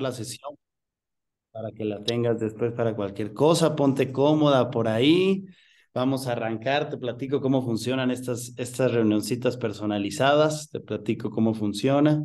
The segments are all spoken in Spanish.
la sesión para que la tengas después para cualquier cosa. Ponte cómoda por ahí. Vamos a arrancar. Te platico cómo funcionan estas, estas reunioncitas personalizadas. Te platico cómo funciona.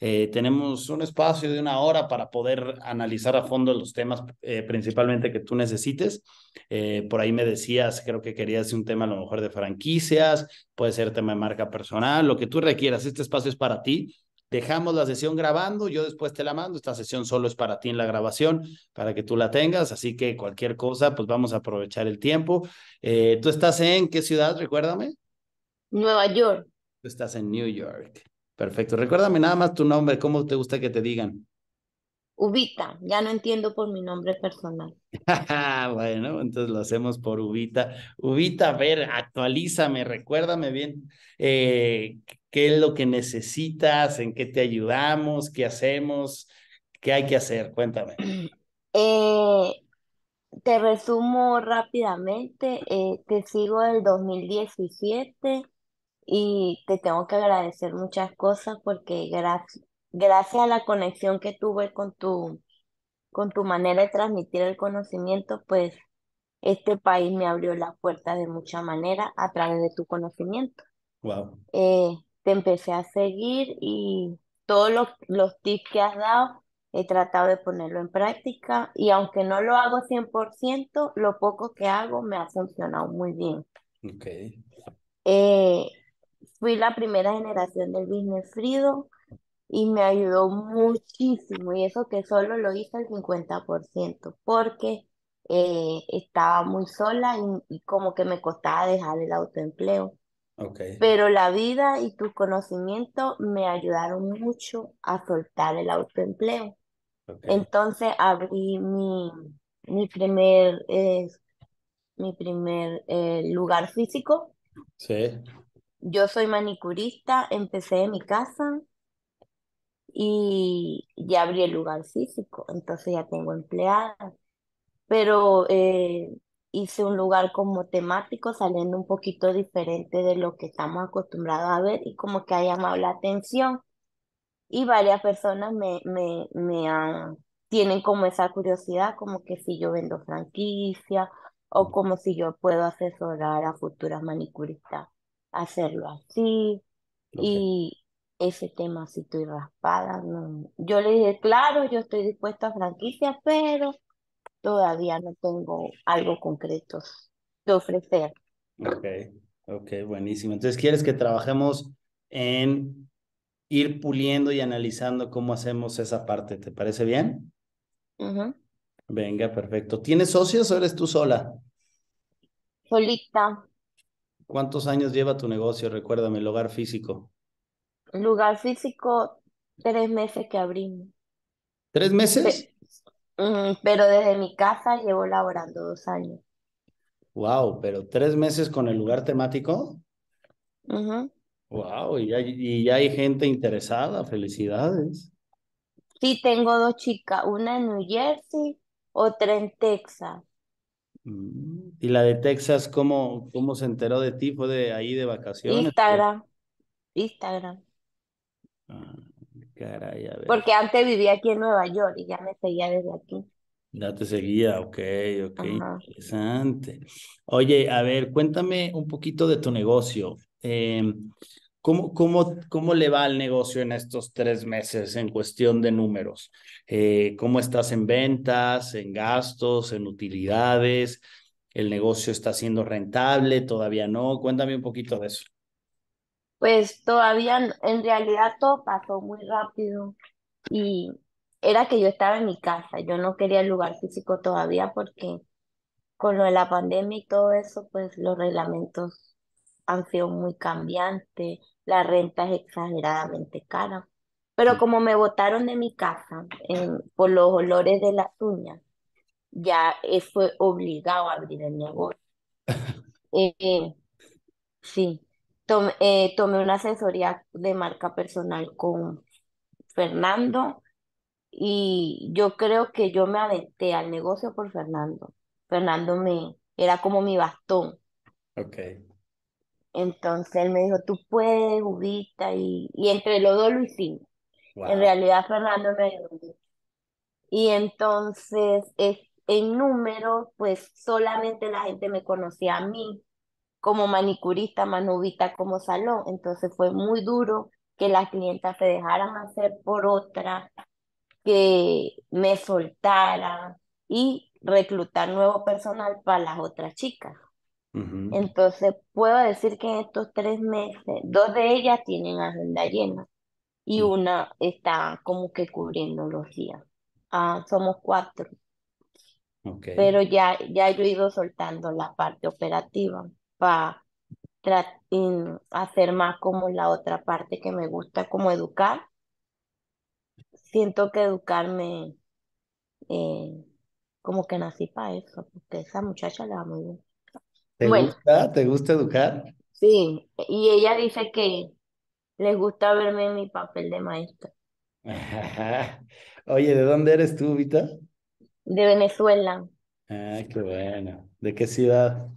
Eh, tenemos un espacio de una hora para poder analizar a fondo los temas eh, principalmente que tú necesites. Eh, por ahí me decías, creo que querías un tema a lo mejor de franquicias, puede ser tema de marca personal, lo que tú requieras. Este espacio es para ti Dejamos la sesión grabando, yo después te la mando. Esta sesión solo es para ti en la grabación, para que tú la tengas. Así que cualquier cosa, pues vamos a aprovechar el tiempo. Eh, ¿Tú estás en qué ciudad? Recuérdame. Nueva York. Tú estás en New York. Perfecto. Recuérdame nada más tu nombre, cómo te gusta que te digan. Ubita, ya no entiendo por mi nombre personal. bueno, entonces lo hacemos por Ubita. Ubita, a ver, actualízame, recuérdame bien. Eh, qué es lo que necesitas, en qué te ayudamos, qué hacemos, qué hay que hacer. Cuéntame. Eh, te resumo rápidamente, eh, te sigo el 2017 y te tengo que agradecer muchas cosas porque gracias a la conexión que tuve con tu, con tu manera de transmitir el conocimiento, pues este país me abrió las puertas de mucha manera a través de tu conocimiento. Wow te empecé a seguir y todos los, tips que has dado he tratado de ponerlo en práctica y aunque no lo hago 100%, lo poco que hago me ha funcionado muy bien. Eh, fui la primera generación del business frido y me ayudó muchísimo y eso que solo lo hice el 50% porque eh, estaba muy sola y, como que me costaba dejar el autoempleo. Pero la vida y tus conocimientos me ayudaron mucho a soltar el autoempleo. Entonces abrí mi, mi primer, eh, mi primer eh, lugar físico. Sí. Yo soy manicurista, empecé en mi casa y ya abrí el lugar físico, entonces ya tengo empleada. Pero eh, hice un lugar como temático, saliendo un poquito diferente de lo que estamos acostumbrados a ver y como que ha llamado la atención. Y varias personas me, me, me han, tienen como esa curiosidad, como que si yo vendo franquicia o como si yo puedo asesorar a futuras manicuristas, hacerlo así. Y ese tema, si estoy raspada, yo le dije, claro, yo estoy dispuesta a franquicia, pero todavía no tengo algo concreto de ofrecer. Ok, ok, buenísimo. Entonces, ¿quieres que trabajemos en ir puliendo y analizando cómo hacemos esa parte? ¿Te parece bien? Venga, perfecto. ¿Tienes socios o eres tú sola? Solita. ¿Cuántos años lleva tu negocio? Recuérdame, el hogar físico. lugar físico, tres meses que abrimos. ¿Tres meses? pero desde mi casa llevo laborando dos años. Wow, pero tres meses con el lugar temático. Wow, y ya, hay gente interesada, felicidades. Sí, tengo dos chicas, una en New Jersey, otra en Texas. Mm, ¿Y la de Texas, cómo, cómo se enteró de ti? ¿Fue de ahí de vacaciones? Instagram. Instagram. Ah. Porque antes vivía aquí en Nueva York y ya me seguía desde aquí. Ya te seguía, ok, ok, interesante. Oye, a ver, cuéntame un poquito de tu negocio. Em, ¿cómo, cómo, cómo le va al negocio en estos tres meses en cuestión de números? Eh, ¿Cómo estás en ventas, en gastos, en utilidades? ¿El negocio está siendo rentable? ¿Todavía no? Cuéntame un poquito de eso pues todavía, en realidad todo pasó muy rápido y era que yo estaba en mi casa, yo no quería el lugar físico todavía porque con lo de la pandemia y todo eso, pues los reglamentos han sido muy cambiantes, la renta es exageradamente cara. Pero como me botaron de mi casa por los olores de las uñas, ya eh, fue obligado a abrir el negocio. Eh, eh, sí, eh, tomé una asesoría de marca personal con Fernando y yo creo que yo me aventé al negocio por Fernando. Fernando me era como mi bastón. Ok. Entonces él me dijo, tú puedes, Ubita, y, entre los dos lo hicimos. En realidad Fernando me ayudó. Y entonces en números, pues solamente la gente me conocía a mí como manicurista, manubita, como salón. Entonces fue muy duro que las clientas se dejaran hacer por otra, que me soltaran y reclutar nuevo personal para las otras chicas. Entonces puedo decir que estos tres meses, dos de ellas tienen agenda llena y una está como que cubriendo los días. Ah, somos cuatro. Pero ya, ya yo he ido soltando la parte operativa para hacer más como la otra parte que me gusta, como educar. Siento que educarme, eh, como que nací para eso, porque esa muchacha la muy bien. ¿Te gusta? ¿Te gusta educar? Sí, y ella dice que les gusta verme en mi papel de maestra. Oye, ¿de dónde eres tú, Vita? De Venezuela. Ah, qué bueno. ¿De qué ciudad?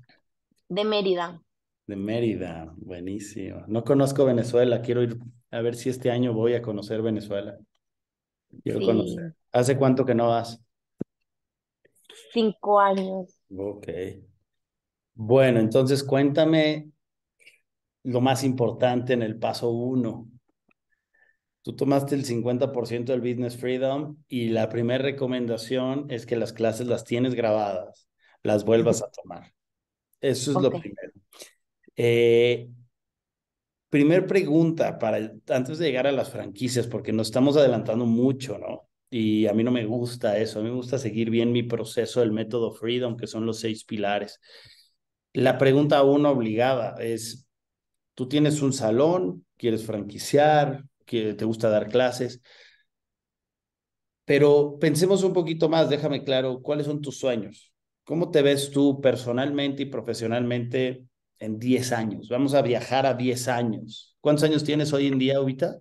De Mérida. De Mérida, buenísimo. No conozco Venezuela, quiero ir a ver si este año voy a conocer Venezuela. Quiero conocer. ¿Hace cuánto que no vas? Cinco años. Ok. Bueno, entonces cuéntame lo más importante en el paso uno. Tú tomaste el 50% del Business Freedom y la primera recomendación es que las clases las tienes grabadas, las vuelvas a tomar. Eso es lo primero. Eh, primer pregunta para antes de llegar a las franquicias, porque nos estamos adelantando mucho, ¿no? Y a mí no me gusta eso, a mí me gusta seguir bien mi proceso del método Freedom, que son los seis pilares. La pregunta uno obligada es, tú tienes un salón, quieres franquiciar, que te gusta dar clases, pero pensemos un poquito más, déjame claro, ¿cuáles son tus sueños? ¿Cómo te ves tú personalmente y profesionalmente en 10 años? Vamos a viajar a 10 años. ¿Cuántos años tienes hoy en día, Ubita?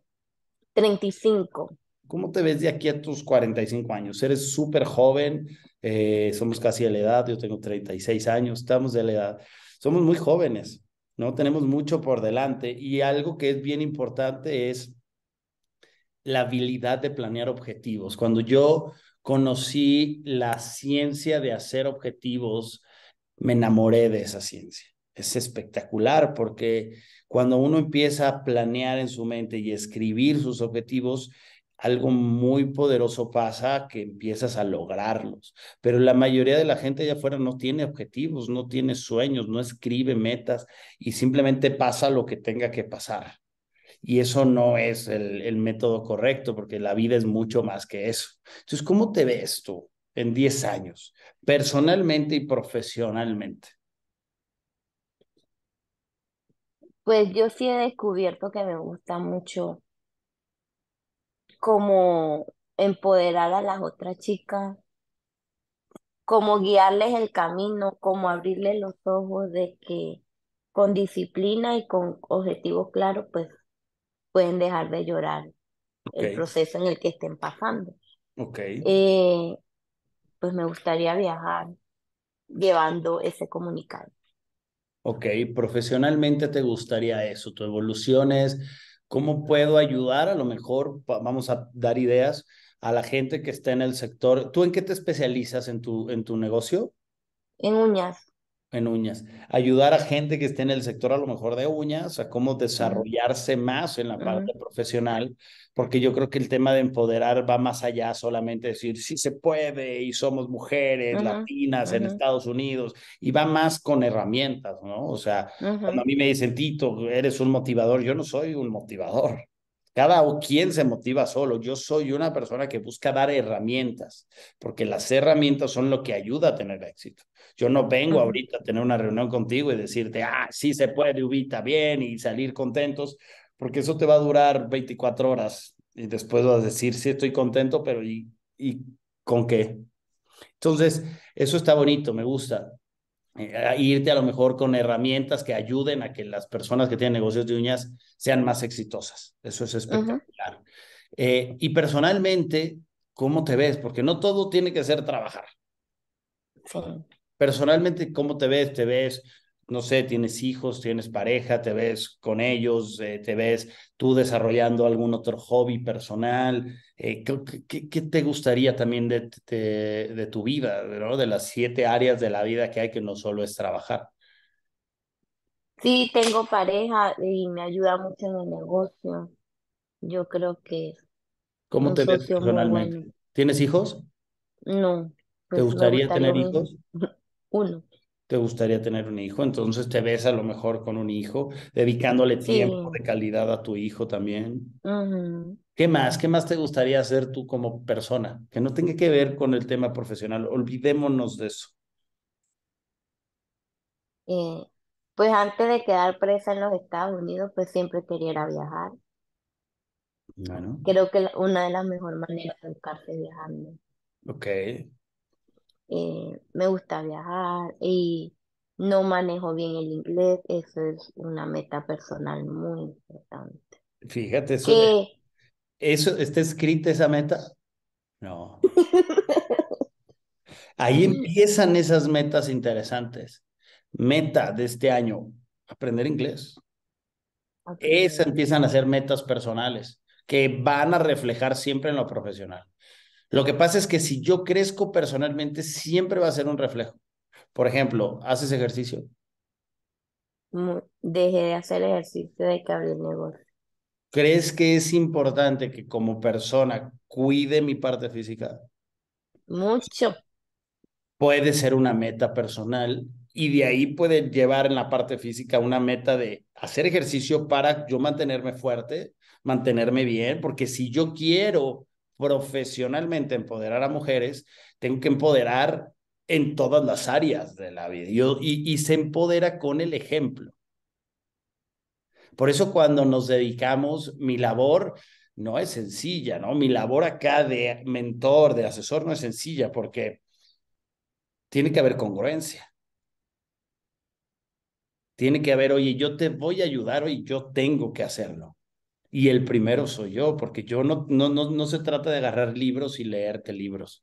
35. ¿Cómo te ves de aquí a tus 45 años? Eres súper joven, eh, somos casi de la edad, yo tengo 36 años, estamos de la edad, somos muy jóvenes, ¿no? Tenemos mucho por delante y algo que es bien importante es la habilidad de planear objetivos. Cuando yo conocí la ciencia de hacer objetivos, me enamoré de esa ciencia. Es espectacular porque cuando uno empieza a planear en su mente y escribir sus objetivos, algo muy poderoso pasa que empiezas a lograrlos. Pero la mayoría de la gente allá afuera no tiene objetivos, no tiene sueños, no escribe metas y simplemente pasa lo que tenga que pasar. Y eso no es el, método correcto porque la vida es mucho más que eso. Entonces, ¿cómo te ves tú en 10 años, personalmente y profesionalmente? Pues yo sí he descubierto que me gusta mucho como empoderar a las otras chicas, como guiarles el camino, como abrirles los ojos de que con disciplina y con objetivos claros, pues pueden dejar de llorar el proceso en el que estén pasando. Okay. Eh, pues me gustaría viajar llevando ese comunicado. Ok, profesionalmente te gustaría eso, tu evolución es cómo puedo ayudar, a lo mejor vamos a dar ideas a la gente que está en el sector. ¿Tú en qué te especializas en tu, en tu negocio? En uñas en uñas. Ayudar a gente que esté en el sector a lo mejor de uñas, a cómo desarrollarse más en la parte profesional, porque yo creo que el tema de empoderar va más allá solamente decir, sí se puede y somos mujeres latinas en Estados Unidos, y va más con herramientas, ¿no? O sea, cuando a mí me dicen, Tito, eres un motivador, yo no soy un motivador. Cada quien se motiva solo. Yo soy una persona que busca dar herramientas, porque las herramientas son lo que ayuda a tener éxito. Yo no vengo ahorita a tener una reunión contigo y decirte, ah, sí se puede, ubita bien y salir contentos, porque eso te va a durar 24 horas y después vas a decir, sí estoy contento, pero ¿y, y con qué? Entonces, eso está bonito, me gusta. Eh, irte a lo mejor con herramientas que ayuden a que las personas que tienen negocios de uñas sean más exitosas. Eso es espectacular. Eh, y personalmente, ¿cómo te ves? Porque no todo tiene que ser trabajar. Personalmente, ¿cómo te ves? ¿Te ves no sé, tienes hijos, tienes pareja, te ves con ellos, eh, te ves tú desarrollando algún otro hobby personal. Eh, ¿qué, te gustaría también de, de, tu vida, de las siete áreas de la vida que hay que no solo es trabajar? Sí, tengo pareja y me ayuda mucho en el negocio. Yo creo que ¿Cómo te ves personalmente? ¿Tienes hijos? No, ¿Te pues gustaría tener hijos? uno te gustaría tener un hijo, entonces te ves a lo mejor con un hijo, dedicándole tiempo de calidad a tu hijo también. ¿Qué más? ¿Qué más te gustaría hacer tú como persona? Que no tenga que ver con el tema profesional. Olvidémonos de eso. Eh, pues antes de quedar presa en los Estados Unidos, pues siempre quería viajar. Creo que una de las mejores maneras de buscarse viajando. Ok. Eh, me gusta viajar y no manejo bien el inglés, eso es una meta personal muy importante. Fíjate, eso, eso está escrita esa meta. No. Ahí empiezan esas metas interesantes. Meta de este año, aprender inglés. Esas empiezan a ser metas personales que van a reflejar siempre en lo profesional. Lo que pasa es que si yo crezco personalmente, siempre va a ser un reflejo. Por ejemplo, ¿haces ejercicio? Dejé de hacer ejercicio de que abrí negocio. ¿Crees que es importante que como persona cuide mi parte física? Mucho. Puede ser una meta personal y de ahí puede llevar en la parte física una meta de hacer ejercicio para yo mantenerme fuerte, mantenerme bien, porque si yo quiero profesionalmente empoderar a mujeres, tengo que empoderar en todas las áreas de la vida y, se empodera con el ejemplo. Por eso cuando nos dedicamos, mi labor no es sencilla, ¿no? Mi labor acá de mentor, de asesor, no es sencilla porque tiene que haber congruencia. Tiene que haber, oye, yo te voy a ayudar, hoy yo tengo que hacerlo. Y el primero soy yo, porque yo no, no, no, no se trata de agarrar libros y leerte libros.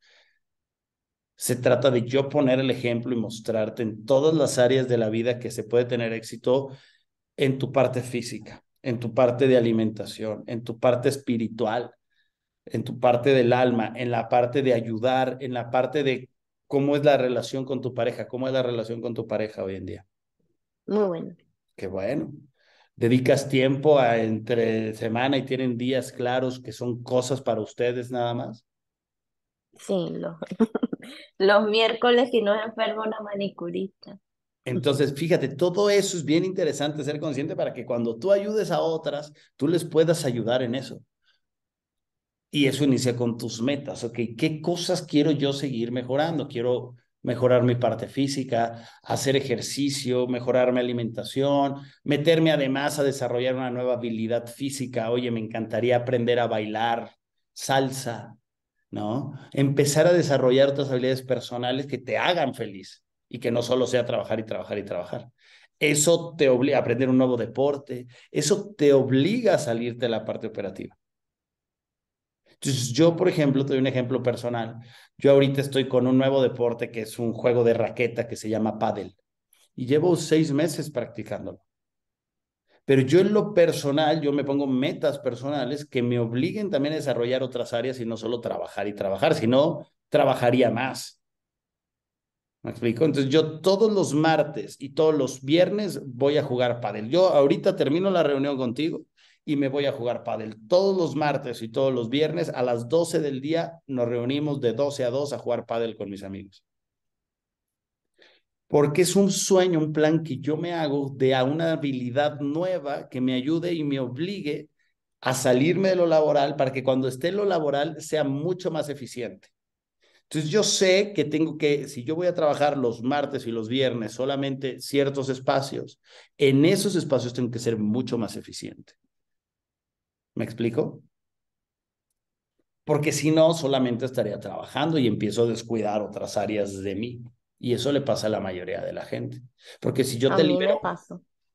Se trata de yo poner el ejemplo y mostrarte en todas las áreas de la vida que se puede tener éxito en tu parte física, en tu parte de alimentación, en tu parte espiritual, en tu parte del alma, en la parte de ayudar, en la parte de cómo es la relación con tu pareja, cómo es la relación con tu pareja hoy en día. Muy bueno. Qué bueno dedicas tiempo a entre semana y tienen días claros que son cosas para ustedes nada más? Sí, los, los miércoles si no enfermo una manicurista. Entonces, fíjate, todo eso es bien interesante ser consciente para que cuando tú ayudes a otras, tú les puedas ayudar en eso. Y eso inicia con tus metas, ¿ok? ¿Qué cosas quiero yo seguir mejorando? Quiero mejorar mi parte física, hacer ejercicio, mejorar mi alimentación, meterme además a desarrollar una nueva habilidad física. Oye, me encantaría aprender a bailar salsa, ¿no? Empezar a desarrollar tus habilidades personales que te hagan feliz y que no solo sea trabajar y trabajar y trabajar. Eso te obliga a aprender un nuevo deporte, eso te obliga a salirte de la parte operativa. Entonces, yo, por ejemplo, te doy un ejemplo personal. Yo ahorita estoy con un nuevo deporte que es un juego de raqueta que se llama pádel y llevo seis meses practicándolo. Pero yo en lo personal, yo me pongo metas personales que me obliguen también a desarrollar otras áreas y no solo trabajar y trabajar, sino trabajaría más. ¿Me explico? Entonces yo todos los martes y todos los viernes voy a jugar pádel. Yo ahorita termino la reunión contigo y me voy a jugar pádel. Todos los martes y todos los viernes a las 12 del día nos reunimos de 12 a 2 a jugar pádel con mis amigos. Porque es un sueño, un plan que yo me hago de a una habilidad nueva que me ayude y me obligue a salirme de lo laboral para que cuando esté en lo laboral sea mucho más eficiente. Entonces yo sé que tengo que, si yo voy a trabajar los martes y los viernes solamente ciertos espacios, en esos espacios tengo que ser mucho más eficiente. ¿Me explico? Porque si no, solamente estaría trabajando y empiezo a descuidar otras áreas de mí. Y eso le pasa a la mayoría de la gente. Porque si yo te libero...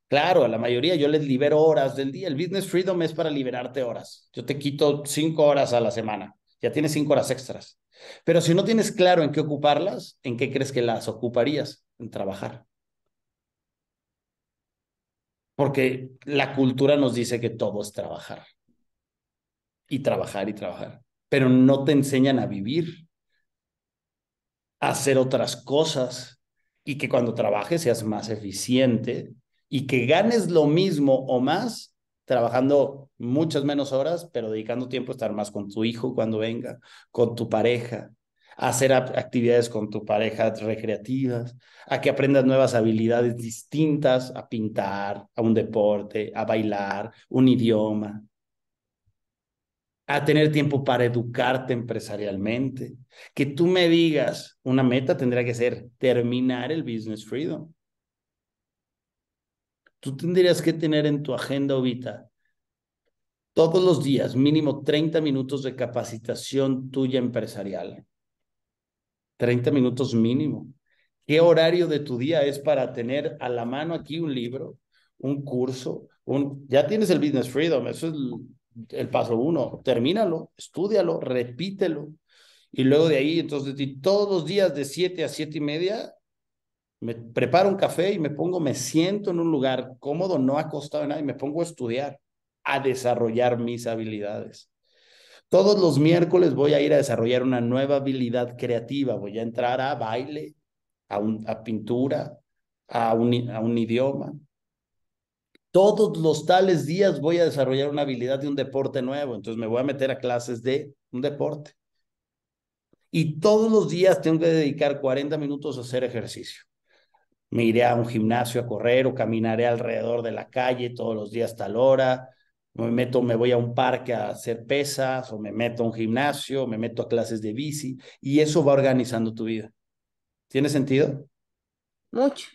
Claro, a la mayoría yo les libero horas del día. El business freedom es para liberarte horas. Yo te quito cinco horas a la semana. Ya tienes cinco horas extras. Pero si no tienes claro en qué ocuparlas, ¿en qué crees que las ocuparías? En trabajar. Porque la cultura nos dice que todo es trabajar y trabajar y trabajar, pero no te enseñan a vivir, a hacer otras cosas y que cuando trabajes seas más eficiente y que ganes lo mismo o más trabajando muchas menos horas, pero dedicando tiempo a estar más con tu hijo cuando venga, con tu pareja, a hacer actividades con tu pareja recreativas, a que aprendas nuevas habilidades distintas, a pintar, a un deporte, a bailar, un idioma, a tener tiempo para educarte empresarialmente. Que tú me digas, una meta tendría que ser terminar el Business Freedom. Tú tendrías que tener en tu agenda ahorita todos los días mínimo 30 minutos de capacitación tuya empresarial. 30 minutos mínimo. ¿Qué horario de tu día es para tener a la mano aquí un libro, un curso? Un... Ya tienes el Business Freedom, eso es el paso uno, termínalo, estudialo, repítelo. Y luego de ahí, entonces, todos los días de siete a siete y media, me preparo un café y me pongo, me siento en un lugar cómodo, no acostado en nada, y me pongo a estudiar, a desarrollar mis habilidades. Todos los miércoles voy a ir a desarrollar una nueva habilidad creativa, voy a entrar a baile, a, a pintura, a a un idioma, todos los tales días voy a desarrollar una habilidad de un deporte nuevo, entonces me voy a meter a clases de un deporte. Y todos los días tengo que dedicar 40 minutos a hacer ejercicio. Me iré a un gimnasio a correr o caminaré alrededor de la calle todos los días tal hora. Me meto, me voy a un parque a hacer pesas o me meto a un gimnasio, me meto a clases de bici y eso va organizando tu vida. ¿Tiene sentido? Mucho.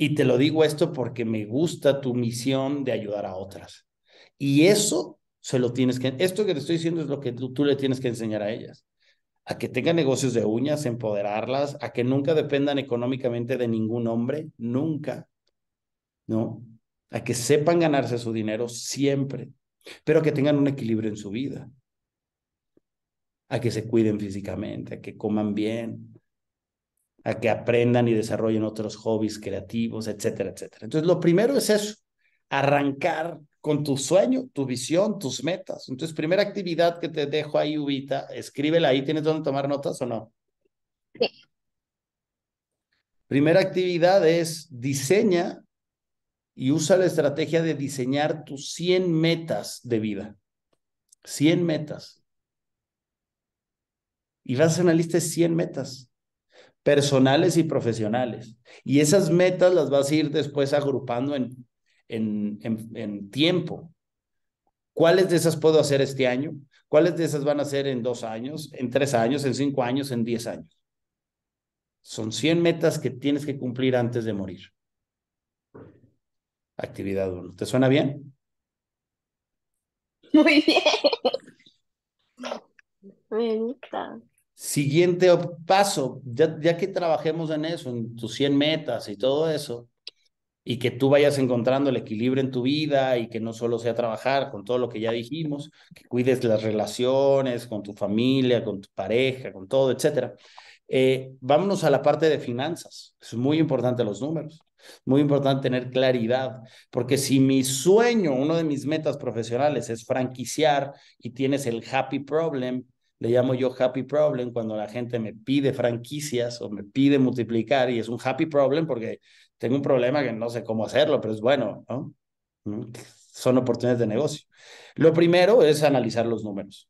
Y te lo digo esto porque me gusta tu misión de ayudar a otras. Y eso se lo tienes que, esto que te estoy diciendo es lo que tú, le tienes que enseñar a ellas a que tengan negocios de uñas, empoderarlas, a que nunca dependan económicamente de ningún hombre, nunca, ¿no? A que sepan ganarse su dinero siempre, pero que tengan un equilibrio en su vida, a que se cuiden físicamente, a que coman bien, a que aprendan y desarrollen otros hobbies creativos, etcétera, etcétera. Entonces, lo primero es eso, arrancar con tu sueño, tu visión, tus metas. Entonces, primera actividad que te dejo ahí, Ubita, escríbela ahí. ¿Tienes dónde tomar notas o no? Sí. Primera actividad es diseña y usa la estrategia de diseñar tus 100 metas de vida. 100 metas. Y vas a hacer una lista de 100 metas personales y profesionales. Y esas metas las vas a ir después agrupando en, en, en, tiempo. ¿Cuáles de esas puedo hacer este año? ¿Cuáles de esas van a ser en dos años, en tres años, en cinco años, en diez años? Son 100 metas que tienes que cumplir antes de morir. Actividad 1. ¿Te suena bien? Muy bien. Siguiente paso, ya, que trabajemos en eso, en tus 100 metas y todo eso, y que tú vayas encontrando el equilibrio en tu vida y que no solo sea trabajar con todo lo que ya dijimos, que cuides las relaciones con tu familia, con tu pareja, con todo, etcétera. Eh, vámonos a la parte de finanzas. Es muy importante los números, muy importante tener claridad, porque si mi sueño, uno de mis metas profesionales es franquiciar y tienes el happy problem, le llamo yo happy problem cuando la gente me pide franquicias o me pide multiplicar y es un happy problem porque tengo un problema que no sé cómo hacerlo, pero es bueno, ¿no? Son oportunidades de negocio. Lo primero es analizar los números.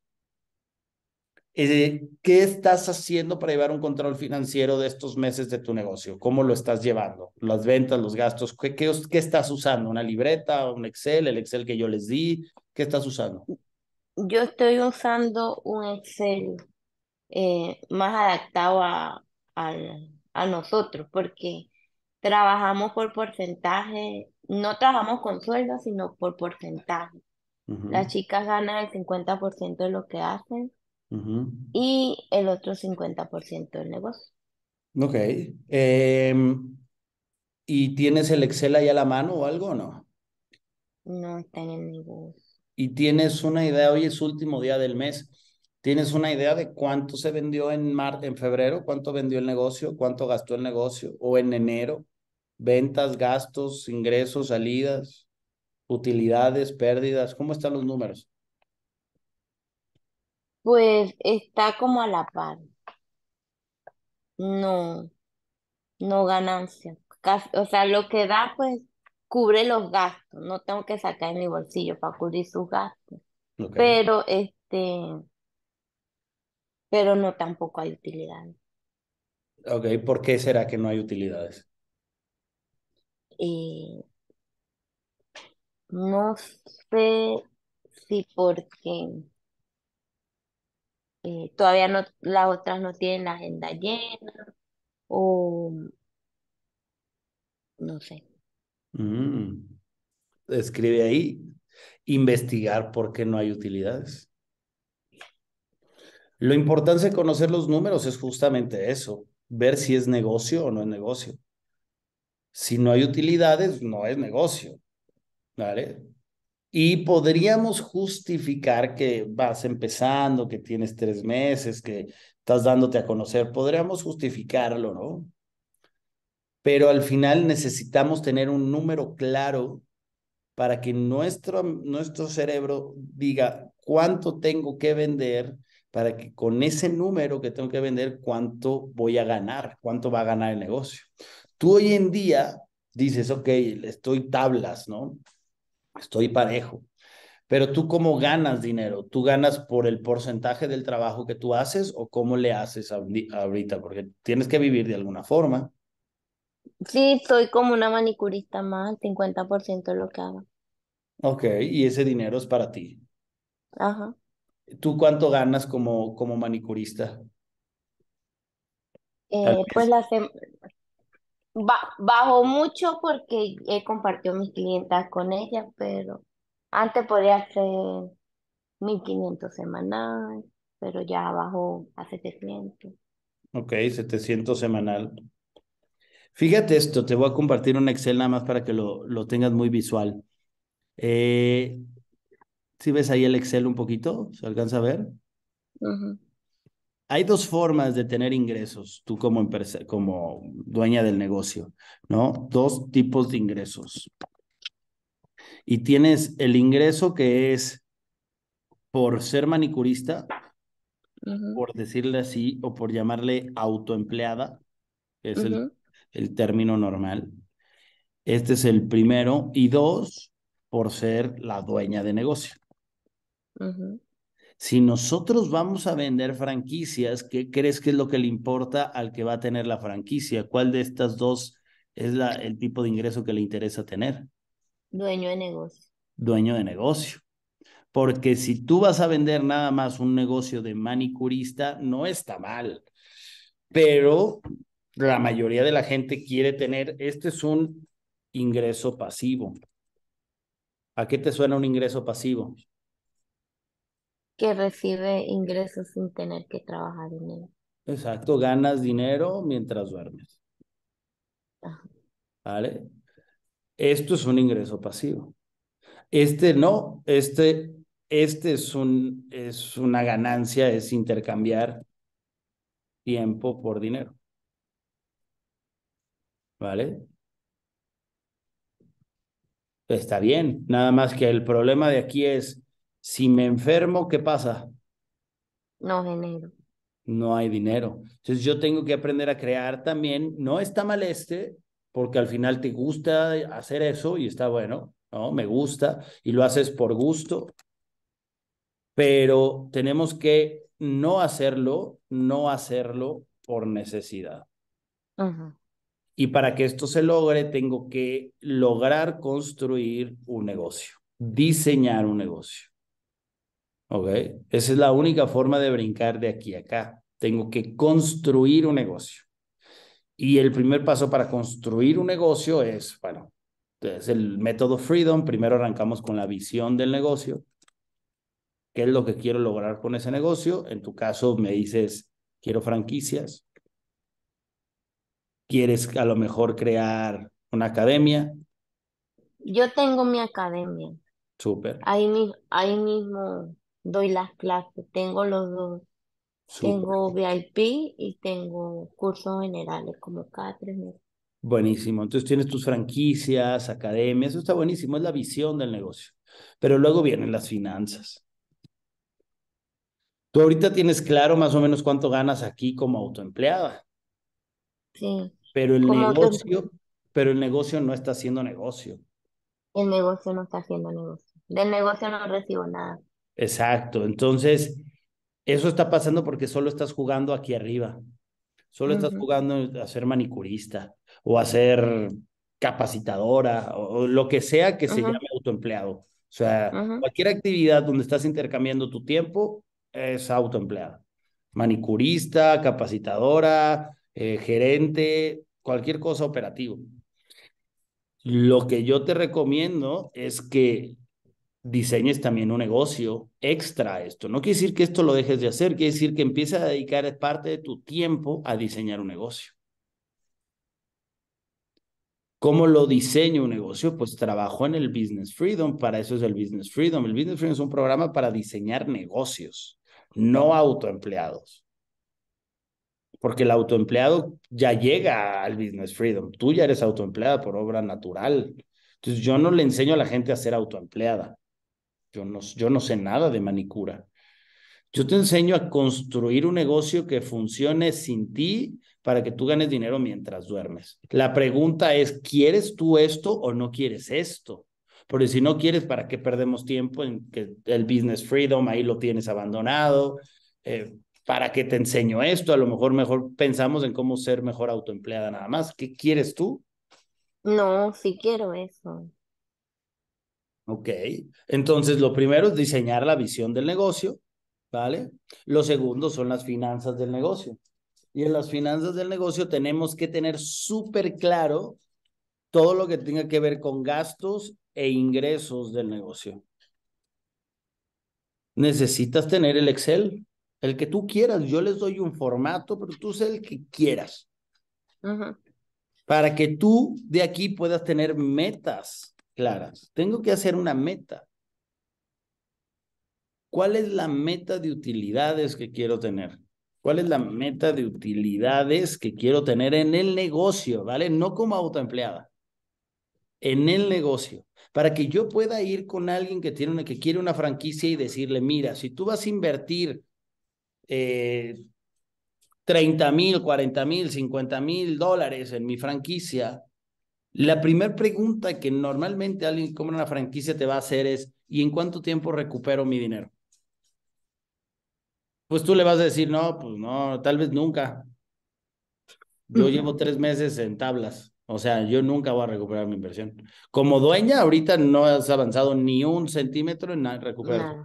Eh, ¿Qué estás haciendo para llevar un control financiero de estos meses de tu negocio? ¿Cómo lo estás llevando? Las ventas, los gastos, ¿qué, qué, qué estás usando? ¿Una libreta, un Excel, el Excel que yo les di? ¿Qué estás usando? Yo estoy usando un Excel eh, más adaptado a, nosotros, porque trabajamos por porcentaje, no trabajamos con sueldo, sino por porcentaje. Las chicas ganan el 50% de lo que hacen y el otro 50% del negocio. Ok. Em, ¿y tienes el Excel ahí a la mano o algo o no? No está en el negocio y tienes una idea, hoy es último día del mes, tienes una idea de cuánto se vendió en, en febrero, cuánto vendió el negocio, cuánto gastó el negocio, o en enero, ventas, gastos, ingresos, salidas, utilidades, pérdidas, ¿cómo están los números? Pues está como a la par. No, no ganancia. o sea, lo que da, pues cubre los gastos, no tengo que sacar en mi bolsillo para cubrir sus gastos. Pero este, pero no tampoco hay utilidades. Ok, ¿por qué será que no hay utilidades? Eh, no sé si porque eh, todavía no, las otras no tienen la agenda llena o no sé. Mm. Escribe ahí, investigar por qué no hay utilidades. Lo importante de conocer los números es justamente eso, ver si es negocio o no es negocio. Si no hay utilidades, no es negocio. ¿Vale? Y podríamos justificar que vas empezando, que tienes tres meses, que estás dándote a conocer, podríamos justificarlo, ¿no? pero al final necesitamos tener un número claro para que nuestro, nuestro cerebro diga cuánto tengo que vender, para que con ese número que tengo que vender, cuánto voy a ganar, cuánto va a ganar el negocio. Tú hoy en día dices, ok, estoy tablas, ¿no? Estoy parejo. Pero tú cómo ganas dinero? ¿Tú ganas por el porcentaje del trabajo que tú haces o cómo le haces ahorita? Porque tienes que vivir de alguna forma. Sí, soy como una manicurista más, 50% de lo que hago. Ok, y ese dinero es para ti. Ajá. ¿Tú cuánto ganas como, como manicurista? Eh, pues la semana... mucho porque he compartido mis clientas con ella, pero antes podía hacer 1500 semanal, pero ya bajó a 700. Ok, 700 semanal. Fíjate esto, te voy a compartir un Excel nada más para que lo, lo tengas muy visual. si eh, ¿sí ves ahí el Excel un poquito, ¿se alcanza a ver? Hay dos formas de tener ingresos, tú como, como dueña del negocio, ¿no? Dos tipos de ingresos. Y tienes el ingreso que es por ser manicurista, por decirle así, o por llamarle autoempleada, que es el el término normal. Este es el primero. Y dos, por ser la dueña de negocio. Si nosotros vamos a vender franquicias, ¿qué crees que es lo que le importa al que va a tener la franquicia? ¿Cuál de estas dos es la, el tipo de ingreso que le interesa tener? Dueño de negocio. Dueño de negocio. Porque si tú vas a vender nada más un negocio de manicurista, no está mal. Pero la mayoría de la gente quiere tener, este es un ingreso pasivo. ¿A qué te suena un ingreso pasivo? Que recibe ingresos sin tener que trabajar dinero, Exacto, ganas dinero mientras duermes. ¿Vale? Esto es un ingreso pasivo. Este no, este, este es, un, es una ganancia, es intercambiar tiempo por dinero. ¿Vale? Está bien, nada más que el problema de aquí es, si me enfermo, ¿qué pasa? No dinero. No hay dinero. Entonces yo tengo que aprender a crear también, no está mal este, porque al final te gusta hacer eso y está bueno, ¿no? Me gusta y lo haces por gusto, pero tenemos que no hacerlo, no hacerlo por necesidad. Y para que esto se logre, tengo que lograr construir un negocio, diseñar un negocio. ¿Ok? Esa es la única forma de brincar de aquí a acá. Tengo que construir un negocio. Y el primer paso para construir un negocio es, bueno, es el método Freedom. Primero arrancamos con la visión del negocio. ¿Qué es lo que quiero lograr con ese negocio? En tu caso me dices, quiero franquicias, quieres a lo mejor crear una academia. Yo tengo mi academia. Súper. Ahí, mismo doy las clases, tengo los dos. Tengo VIP y tengo cursos generales como cada tres meses. Buenísimo. Entonces tienes tus franquicias, academias, eso está buenísimo, es la visión del negocio. Pero luego vienen las finanzas. Tú ahorita tienes claro más o menos cuánto ganas aquí como autoempleada. Sí pero el negocio, pero el negocio no está haciendo negocio. El negocio no está haciendo negocio. Del negocio no recibo nada. Exacto. Entonces, eso está pasando porque solo estás jugando aquí arriba. Solo estás jugando a ser manicurista o a ser capacitadora o, lo que sea que se llame autoempleado. O sea, cualquier actividad donde estás intercambiando tu tiempo es autoempleada. Manicurista, capacitadora, eh, gerente, cualquier cosa operativo. Lo que yo te recomiendo es que diseñes también un negocio extra a esto. No quiere decir que esto lo dejes de hacer, quiere decir que empieces a dedicar parte de tu tiempo a diseñar un negocio. ¿Cómo lo diseño un negocio? Pues trabajo en el Business Freedom, para eso es el Business Freedom. El Business Freedom es un programa para diseñar negocios, no autoempleados porque el autoempleado ya llega al business freedom. Tú ya eres autoempleada por obra natural. Entonces yo no le enseño a la gente a ser autoempleada. Yo no, yo no sé nada de manicura. Yo te enseño a construir un negocio que funcione sin ti para que tú ganes dinero mientras duermes. La pregunta es, ¿quieres tú esto o no quieres esto? Porque si no quieres, ¿para qué perdemos tiempo en que el business freedom ahí lo tienes abandonado? Eh, ¿para qué te enseño esto? A lo mejor mejor pensamos en cómo ser mejor autoempleada nada más. ¿Qué quieres tú? No, sí quiero eso. Ok, entonces lo primero es diseñar la visión del negocio, ¿vale? Lo segundo son las finanzas del negocio. Y en las finanzas del negocio tenemos que tener súper claro todo lo que tenga que ver con gastos e ingresos del negocio. Necesitas tener el Excel el que tú quieras. Yo les doy un formato, pero tú sé el que quieras. Para que tú de aquí puedas tener metas claras. Tengo que hacer una meta. ¿Cuál es la meta de utilidades que quiero tener? ¿Cuál es la meta de utilidades que quiero tener en el negocio? ¿Vale? No como autoempleada. En el negocio. Para que yo pueda ir con alguien que, tiene una, que quiere una franquicia y decirle, mira, si tú vas a invertir 30 eh, mil, 40 mil, 50 mil dólares en mi franquicia, la primera pregunta que normalmente alguien que compra una franquicia te va a hacer es, ¿y en cuánto tiempo recupero mi dinero? Pues tú le vas a decir, no, pues no, tal vez nunca. Yo llevo tres meses en tablas. O sea, yo nunca voy a recuperar mi inversión. Como dueña, ahorita no has avanzado ni un centímetro en recuperar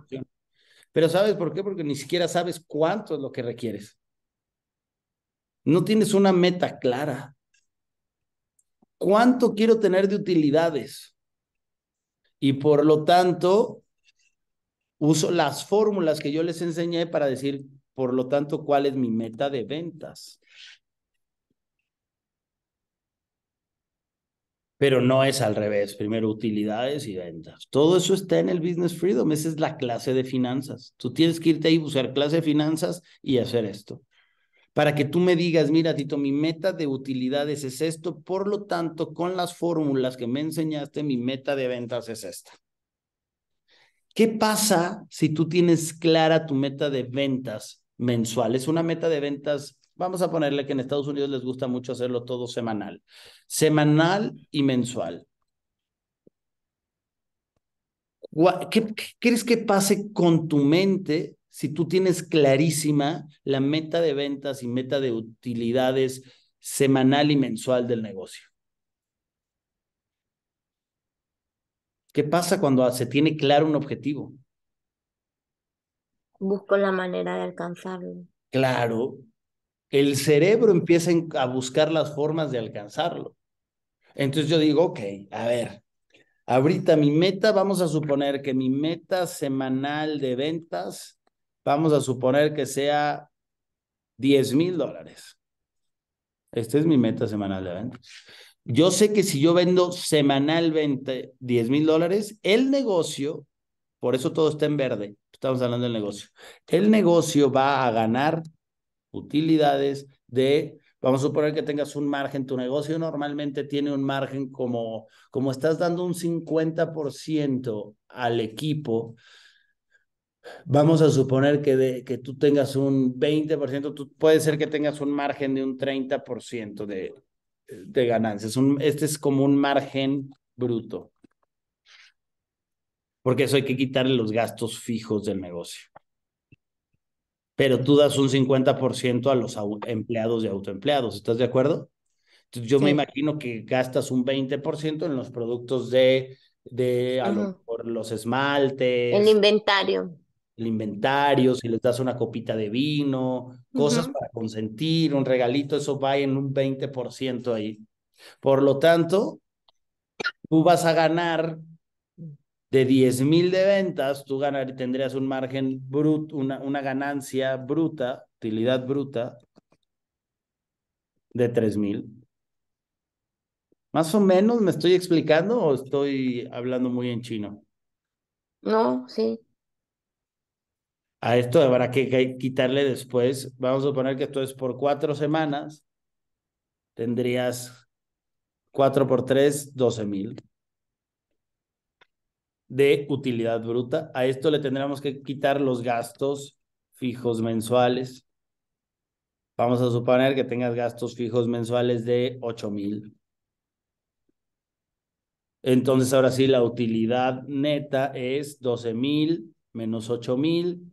pero ¿sabes por qué? Porque ni siquiera sabes cuánto es lo que requieres. No tienes una meta clara. ¿Cuánto quiero tener de utilidades? Y por lo tanto, uso las fórmulas que yo les enseñé para decir, por lo tanto, cuál es mi meta de ventas. pero no es al revés, primero utilidades y ventas. Todo eso está en el Business Freedom, esa es la clase de finanzas. Tú tienes que irte ahí, buscar clase de finanzas y hacer esto. Para que tú me digas, mira, Tito, mi meta de utilidades es esto, por lo tanto, con las fórmulas que me enseñaste, mi meta de ventas es esta. ¿Qué pasa si tú tienes clara tu meta de ventas mensual? Es una meta de ventas Vamos a ponerle que en Estados Unidos les gusta mucho hacerlo todo semanal. Semanal y mensual. ¿Qué, crees que pase con tu mente si tú tienes clarísima la meta de ventas y meta de utilidades semanal y mensual del negocio? ¿Qué pasa cuando se tiene claro un objetivo? Busco la manera de alcanzarlo. Claro, el cerebro empieza a buscar las formas de alcanzarlo. Entonces yo digo, ok, a ver, ahorita mi meta, vamos a suponer que mi meta semanal de ventas, vamos a suponer que sea 10 mil dólares. Esta es mi meta semanal de ventas. Yo sé que si yo vendo semanalmente 10 mil dólares, el negocio, por eso todo está en verde, estamos hablando del negocio, el negocio va a ganar utilidades de, vamos a suponer que tengas un margen, tu negocio normalmente tiene un margen como, como estás dando un 50% al equipo, Vamos a suponer que, que tú tengas un 20%, tú, puede ser que tengas un margen de un 30% de, de ganancias. Un, este es como un margen bruto. Porque eso hay que quitarle los gastos fijos del negocio pero tú das un 50% a los empleados y autoempleados, ¿estás de acuerdo? yo me imagino que gastas un 20% en los productos de, de por los esmaltes. El inventario. El inventario, si les das una copita de vino, cosas para consentir, un regalito, eso va en un 20% ahí. Por lo tanto, tú vas a ganar de 10 mil de ventas, tú tendrías un margen bruto, una, una ganancia bruta, utilidad bruta, de 3 mil. Más o menos, ¿me estoy explicando o estoy hablando muy en chino? No, sí. A esto habrá que quitarle después, vamos a suponer que esto es por cuatro semanas, tendrías 4 por 3, doce mil de utilidad bruta. A esto le tendremos que quitar los gastos fijos mensuales. Vamos a suponer que tengas gastos fijos mensuales de ...8000... Entonces, ahora sí, la utilidad neta es ...12000 menos 8000... mil.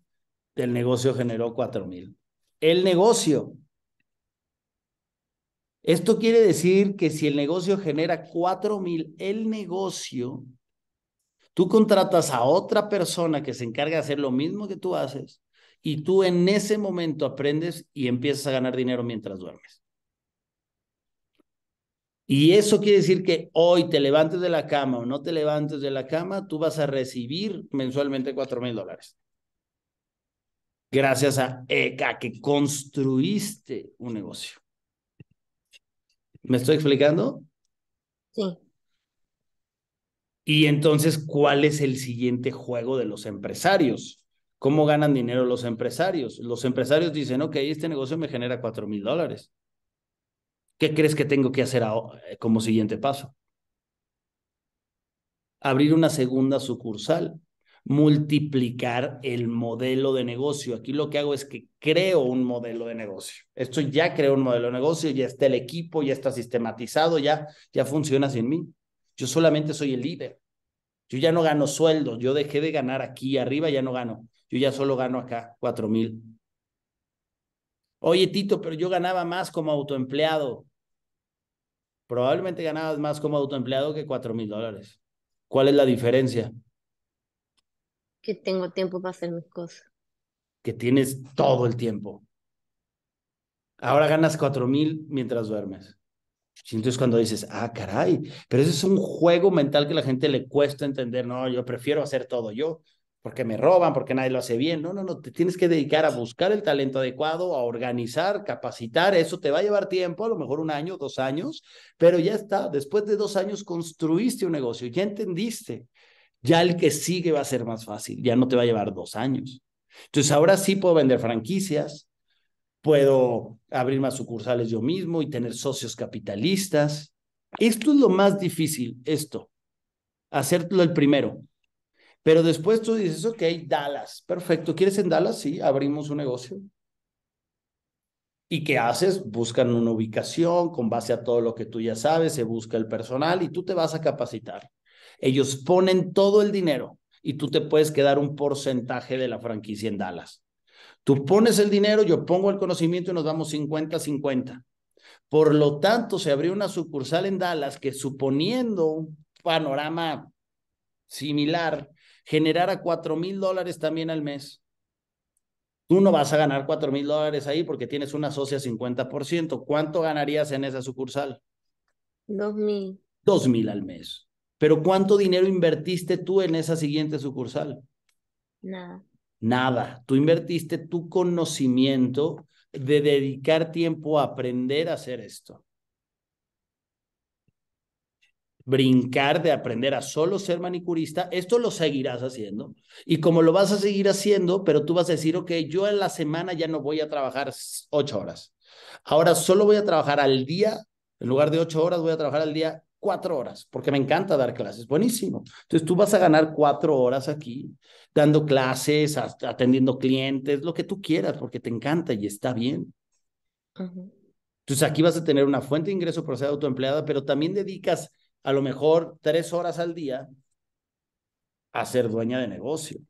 El negocio generó 4000... mil. El negocio. Esto quiere decir que si el negocio genera 4000... mil, el negocio Tú contratas a otra persona que se encarga de hacer lo mismo que tú haces y tú en ese momento aprendes y empiezas a ganar dinero mientras duermes. Y eso quiere decir que hoy te levantes de la cama o no te levantes de la cama, tú vas a recibir mensualmente cuatro mil dólares. Gracias a, ECA que construiste un negocio. ¿Me estoy explicando? Sí. Y entonces, ¿cuál es el siguiente juego de los empresarios? ¿Cómo ganan dinero los empresarios? Los empresarios dicen, ok, este negocio me genera 4 mil dólares. ¿Qué crees que tengo que hacer eh, como siguiente paso? Abrir una segunda sucursal, multiplicar el modelo de negocio. Aquí lo que hago es que creo un modelo de negocio. Esto ya creo un modelo de negocio, ya está el equipo, ya está sistematizado, ya, ya funciona sin mí. Yo solamente soy el líder. Yo ya no gano sueldos, yo dejé de ganar aquí arriba, ya no gano. Yo ya solo gano acá, cuatro mil. Oye, Tito, pero yo ganaba más como autoempleado. Probablemente ganabas más como autoempleado que cuatro mil dólares. ¿Cuál es la diferencia? Que tengo tiempo para hacer mis cosas. Que tienes todo el tiempo. Ahora ganas cuatro mil mientras duermes. Entonces cuando dices, ah, caray, pero eso es un juego mental que la gente le cuesta entender, no, yo prefiero hacer todo yo, porque me roban, porque nadie lo hace bien, no, no, no, te tienes que dedicar a buscar el talento adecuado, a organizar, capacitar, eso te va a llevar tiempo, a lo mejor un año, dos años, pero ya está, después de dos años construiste un negocio, ya entendiste, ya el que sigue va a ser más fácil, ya no te va a llevar dos años. Entonces ahora sí puedo vender franquicias, puedo abrir más sucursales yo mismo y tener socios capitalistas. Esto es lo más difícil, esto, hacerlo el primero. Pero después tú dices, ok, Dallas, perfecto, ¿quieres en Dallas? Sí, abrimos un negocio. ¿Y qué haces? Buscan una ubicación con base a todo lo que tú ya sabes, se busca el personal y tú te vas a capacitar. Ellos ponen todo el dinero y tú te puedes quedar un porcentaje de la franquicia en Dallas. Tú pones el dinero, yo pongo el conocimiento y nos damos 50-50. Por lo tanto, se abrió una sucursal en Dallas que suponiendo un panorama similar, generara 4 mil dólares también al mes. Tú no vas a ganar 4 mil dólares ahí porque tienes una socia 50%. ¿Cuánto ganarías en esa sucursal? 2 mil. 2 mil al mes. Pero ¿cuánto dinero invertiste tú en esa siguiente sucursal? Nada. Nada. Tú invertiste tu conocimiento de dedicar tiempo a aprender a hacer esto. Brincar de aprender a solo ser manicurista, esto lo seguirás haciendo. Y como lo vas a seguir haciendo, pero tú vas a decir, ok, yo en la semana ya no voy a trabajar ocho horas. Ahora solo voy a trabajar al día, en lugar de ocho horas voy a trabajar al día cuatro horas, porque me encanta dar clases, buenísimo. Entonces tú vas a ganar cuatro horas aquí, dando clases, atendiendo clientes, lo que tú quieras, porque te encanta y está bien. Entonces aquí vas a tener una fuente de ingreso por ser autoempleada, pero también dedicas a lo mejor tres horas al día a ser dueña de negocio.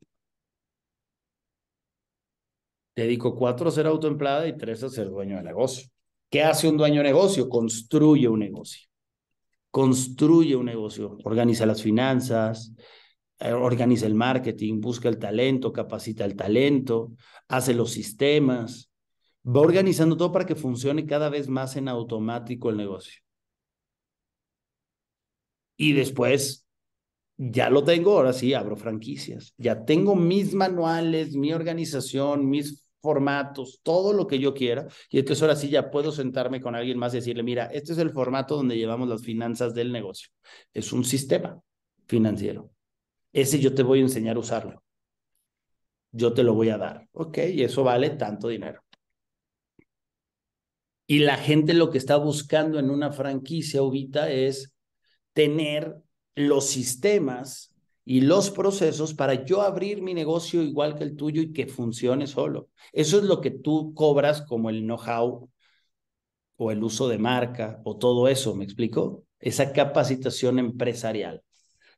Dedico cuatro a ser autoempleada y tres a ser dueño de negocio. ¿Qué hace un dueño de negocio? Construye un negocio construye un negocio, organiza las finanzas, eh, organiza el marketing, busca el talento, capacita el talento, hace los sistemas, va organizando todo para que funcione cada vez más en automático el negocio. Y después, ya lo tengo, ahora sí, abro franquicias, ya tengo mis manuales, mi organización, mis formatos, todo lo que yo quiera. Y entonces ahora sí ya puedo sentarme con alguien más y decirle, mira, este es el formato donde llevamos las finanzas del negocio. Es un sistema financiero. Ese yo te voy a enseñar a usarlo. Yo te lo voy a dar. Ok, y eso vale tanto dinero. Y la gente lo que está buscando en una franquicia Ubita, es tener los sistemas y los procesos para yo abrir mi negocio igual que el tuyo y que funcione solo. Eso es lo que tú cobras como el know-how o el uso de marca o todo eso, ¿me explico? Esa capacitación empresarial.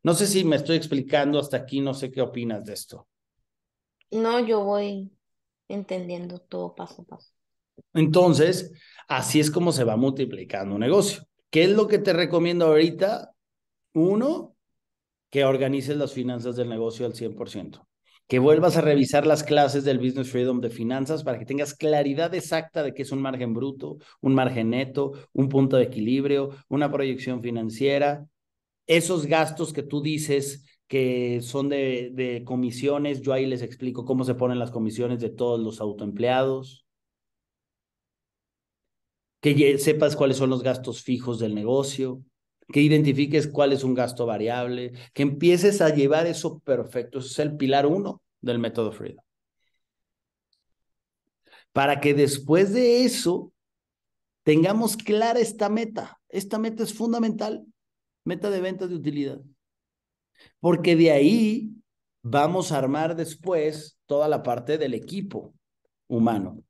No sé si me estoy explicando hasta aquí, no sé qué opinas de esto. No, yo voy entendiendo todo paso a paso. Entonces, así es como se va multiplicando un negocio. ¿Qué es lo que te recomiendo ahorita? Uno, que organices las finanzas del negocio al 100%, que vuelvas a revisar las clases del Business Freedom de finanzas para que tengas claridad exacta de qué es un margen bruto, un margen neto, un punto de equilibrio, una proyección financiera, esos gastos que tú dices que son de, de comisiones, yo ahí les explico cómo se ponen las comisiones de todos los autoempleados, que sepas cuáles son los gastos fijos del negocio, que identifiques cuál es un gasto variable, que empieces a llevar eso perfecto. Ese es el pilar uno del método Freedom. Para que después de eso tengamos clara esta meta. Esta meta es fundamental, meta de ventas de utilidad. Porque de ahí vamos a armar después toda la parte del equipo humano.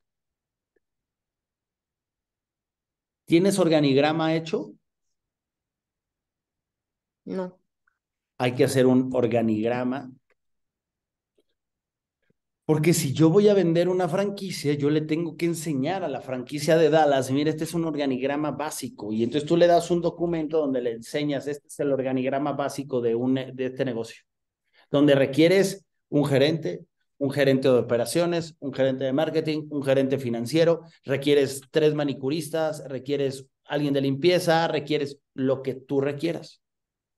¿Tienes organigrama hecho? No. Hay que hacer un organigrama. Porque si yo voy a vender una franquicia, yo le tengo que enseñar a la franquicia de Dallas, mira, este es un organigrama básico. Y entonces tú le das un documento donde le enseñas, este es el organigrama básico de, un, de este negocio, donde requieres un gerente, un gerente de operaciones, un gerente de marketing, un gerente financiero, requieres tres manicuristas, requieres alguien de limpieza, requieres lo que tú requieras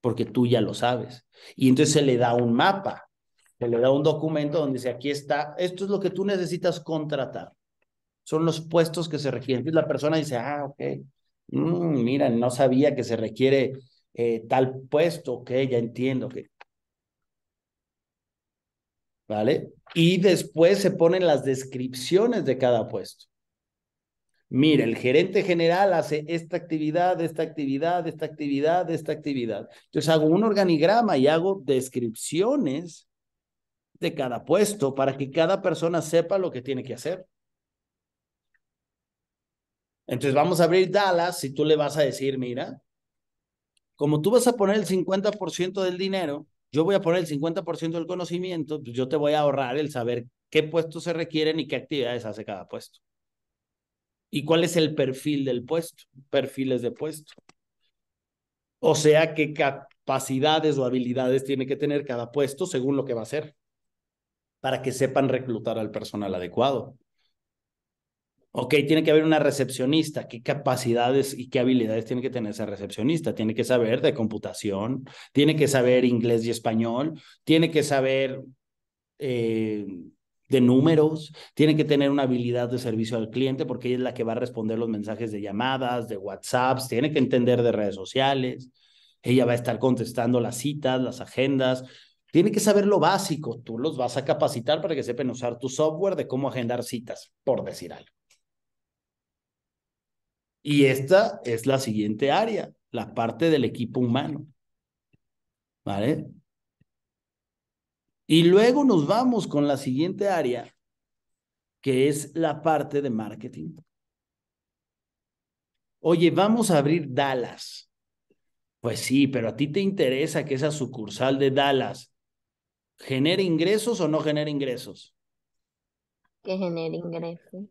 porque tú ya lo sabes. Y entonces se le da un mapa, se le da un documento donde dice, aquí está, esto es lo que tú necesitas contratar. Son los puestos que se requieren. Entonces la persona dice, ah, ok, mm, mira, no sabía que se requiere eh, tal puesto, ok, ya entiendo que... ¿Vale? Y después se ponen las descripciones de cada puesto. Mira, el gerente general hace esta actividad, esta actividad, esta actividad, esta actividad. Entonces hago un organigrama y hago descripciones de cada puesto para que cada persona sepa lo que tiene que hacer. Entonces vamos a abrir Dallas y tú le vas a decir, mira, como tú vas a poner el 50% del dinero, yo voy a poner el 50% del conocimiento, pues yo te voy a ahorrar el saber qué puestos se requieren y qué actividades hace cada puesto. ¿Y cuál es el perfil del puesto? Perfiles de puesto. O sea, qué capacidades o habilidades tiene que tener cada puesto según lo que va a hacer, para que sepan reclutar al personal adecuado. Ok, tiene que haber una recepcionista. ¿Qué capacidades y qué habilidades tiene que tener esa recepcionista? Tiene que saber de computación, tiene que saber inglés y español, tiene que saber eh, de números, tiene que tener una habilidad de servicio al cliente porque ella es la que va a responder los mensajes de llamadas, de WhatsApps, tiene que entender de redes sociales, ella va a estar contestando las citas, las agendas, tiene que saber lo básico, tú los vas a capacitar para que sepan usar tu software de cómo agendar citas, por decir algo. Y esta es la siguiente área, la parte del equipo humano. ¿Vale? Y luego nos vamos con la siguiente área, que es la parte de marketing. Oye, vamos a abrir Dallas. Pues sí, pero a ti te interesa que esa sucursal de Dallas genere ingresos o no genere ingresos. Que genere ingresos.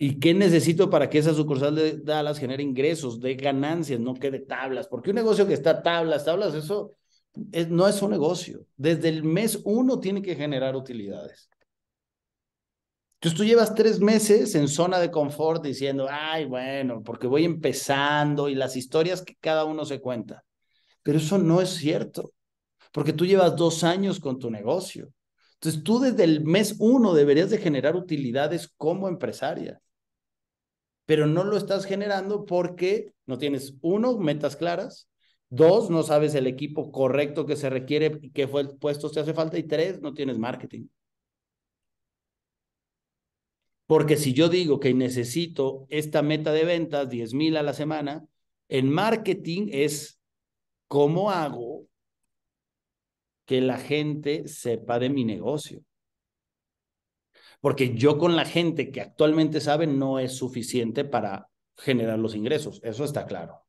¿Y qué necesito para que esa sucursal de Dallas genere ingresos, de ganancias, no quede tablas? Porque un negocio que está tablas, tablas, eso no es un negocio. Desde el mes uno tiene que generar utilidades. Entonces tú llevas tres meses en zona de confort diciendo, ay, bueno, porque voy empezando y las historias que cada uno se cuenta. Pero eso no es cierto, porque tú llevas dos años con tu negocio. Entonces tú desde el mes uno deberías de generar utilidades como empresaria, pero no lo estás generando porque no tienes, uno, metas claras, Dos, no sabes el equipo correcto que se requiere, y qué puesto te hace falta. Y tres, no tienes marketing. Porque si yo digo que necesito esta meta de ventas, 10 mil a la semana, en marketing es cómo hago que la gente sepa de mi negocio. Porque yo con la gente que actualmente sabe no es suficiente para generar los ingresos, eso está claro.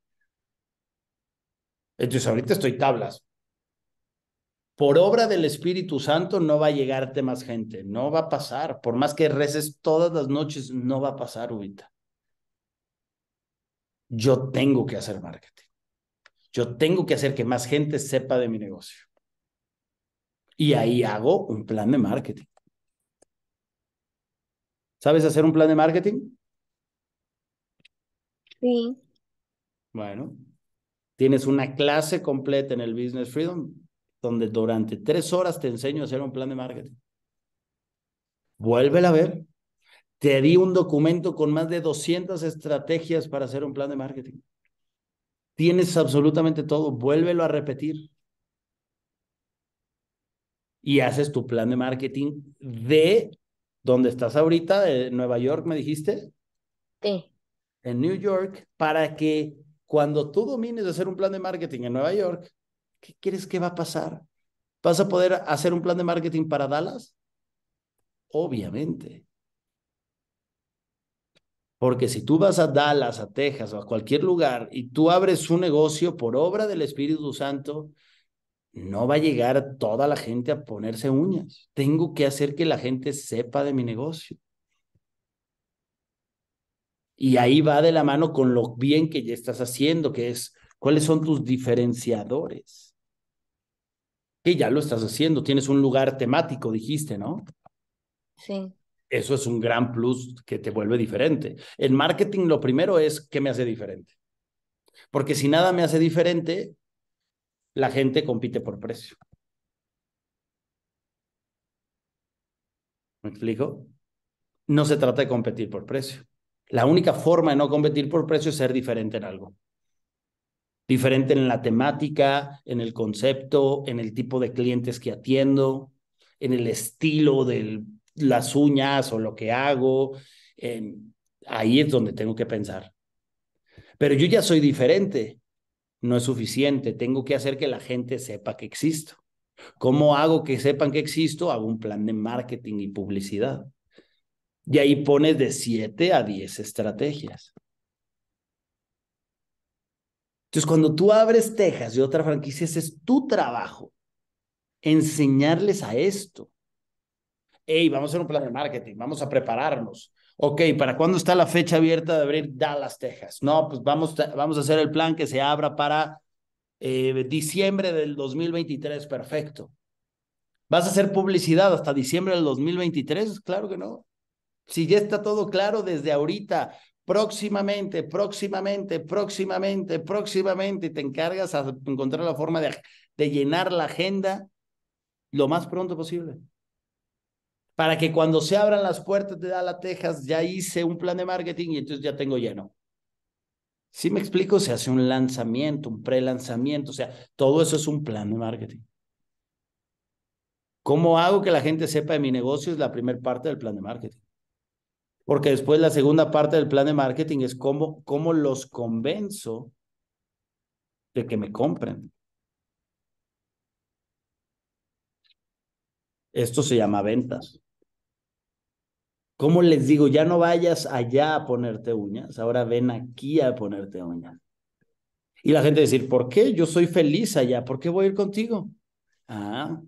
Entonces ahorita estoy tablas. Por obra del Espíritu Santo no va a llegarte más gente, no va a pasar. Por más que reces todas las noches, no va a pasar, ahorita. Yo tengo que hacer marketing. Yo tengo que hacer que más gente sepa de mi negocio. Y ahí hago un plan de marketing. ¿Sabes hacer un plan de marketing? Sí. Bueno, Tienes una clase completa en el Business Freedom donde durante tres horas te enseño a hacer un plan de marketing. Vuélvela a ver. Te di un documento con más de 200 estrategias para hacer un plan de marketing. Tienes absolutamente todo. Vuélvelo a repetir. Y haces tu plan de marketing de donde estás ahorita, de Nueva York, me dijiste. Sí. En New York, para que cuando tú domines de hacer un plan de marketing en Nueva York, ¿qué quieres que va a pasar? ¿Vas a poder hacer un plan de marketing para Dallas? Obviamente. Porque si tú vas a Dallas, a Texas o a cualquier lugar y tú abres un negocio por obra del Espíritu Santo, no va a llegar toda la gente a ponerse uñas. Tengo que hacer que la gente sepa de mi negocio. Y ahí va de la mano con lo bien que ya estás haciendo, que es cuáles son tus diferenciadores. Que ya lo estás haciendo, tienes un lugar temático, dijiste, ¿no? Sí. Eso es un gran plus que te vuelve diferente. En marketing lo primero es qué me hace diferente. Porque si nada me hace diferente, la gente compite por precio. ¿Me explico? No se trata de competir por precio la única forma de no competir por precio es ser diferente en algo. Diferente en la temática, en el concepto, en el tipo de clientes que atiendo, en el estilo de las uñas o lo que hago. ahí es donde tengo que pensar. Pero yo ya soy diferente. No es suficiente. Tengo que hacer que la gente sepa que existo. ¿Cómo hago que sepan que existo? Hago un plan de marketing y publicidad. Y ahí pones de 7 a 10 estrategias. Entonces, cuando tú abres Texas y otra franquicia, ese es tu trabajo, enseñarles a esto. Hey, vamos a hacer un plan de marketing, vamos a prepararnos. Ok, ¿para cuándo está la fecha abierta de abrir Dallas, Texas? No, pues vamos, vamos a hacer el plan que se abra para eh, diciembre del 2023, perfecto. ¿Vas a hacer publicidad hasta diciembre del 2023? Claro que no. Si ya está todo claro desde ahorita, próximamente, próximamente, próximamente, próximamente, y te encargas a encontrar la forma de, llenar la agenda lo más pronto posible. Para que cuando se abran las puertas de Dallas, Texas, ya hice un plan de marketing y entonces ya tengo lleno. Si me explico, se hace un lanzamiento, un pre-lanzamiento, o sea, todo eso es un plan de marketing. ¿Cómo hago que la gente sepa de mi negocio? Es la primera parte del plan de marketing. Porque después la segunda parte del plan de marketing es cómo, los convenzo de que me compren. Esto se llama ventas. ¿Cómo les digo? Ya no vayas allá a ponerte uñas, ahora ven aquí a ponerte uñas. Y la gente decir, ¿por qué? Yo soy feliz allá, ¿por qué voy a ir contigo? Ah,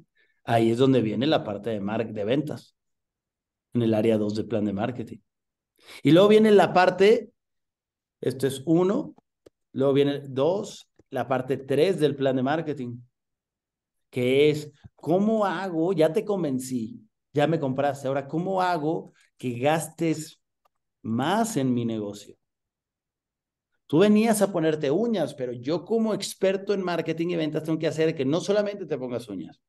ahí es donde viene la parte de, de ventas, en el área 2 del plan de marketing. Y luego viene la parte, esto es uno, luego viene dos, la parte tres del plan de marketing, que es, ¿cómo hago? Ya te convencí, ya me compraste, ahora, ¿cómo hago que gastes más en mi negocio? Tú venías a ponerte uñas, pero yo como experto en marketing y ventas tengo que hacer que no solamente te pongas uñas.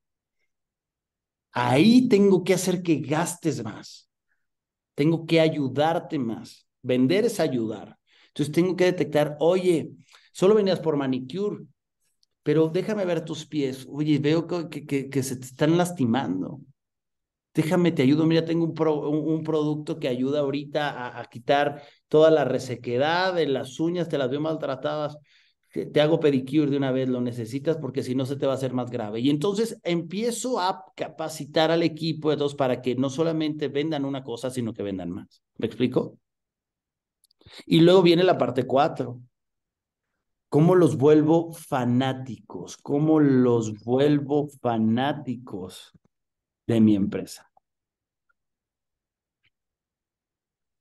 Ahí tengo que hacer que gastes más tengo que ayudarte más. Vender es ayudar. Entonces tengo que detectar, oye, solo venías por manicure, pero déjame ver tus pies. Oye, veo que, se te están lastimando. Déjame, te ayudo. Mira, tengo un, producto que ayuda ahorita a, a, quitar toda la resequedad de las uñas, te las veo maltratadas te hago pedicure de una vez, lo necesitas porque si no se te va a hacer más grave. Y entonces empiezo a capacitar al equipo de dos para que no solamente vendan una cosa, sino que vendan más. ¿Me explico? Y luego viene la parte cuatro. ¿Cómo los vuelvo fanáticos? ¿Cómo los vuelvo fanáticos de mi empresa?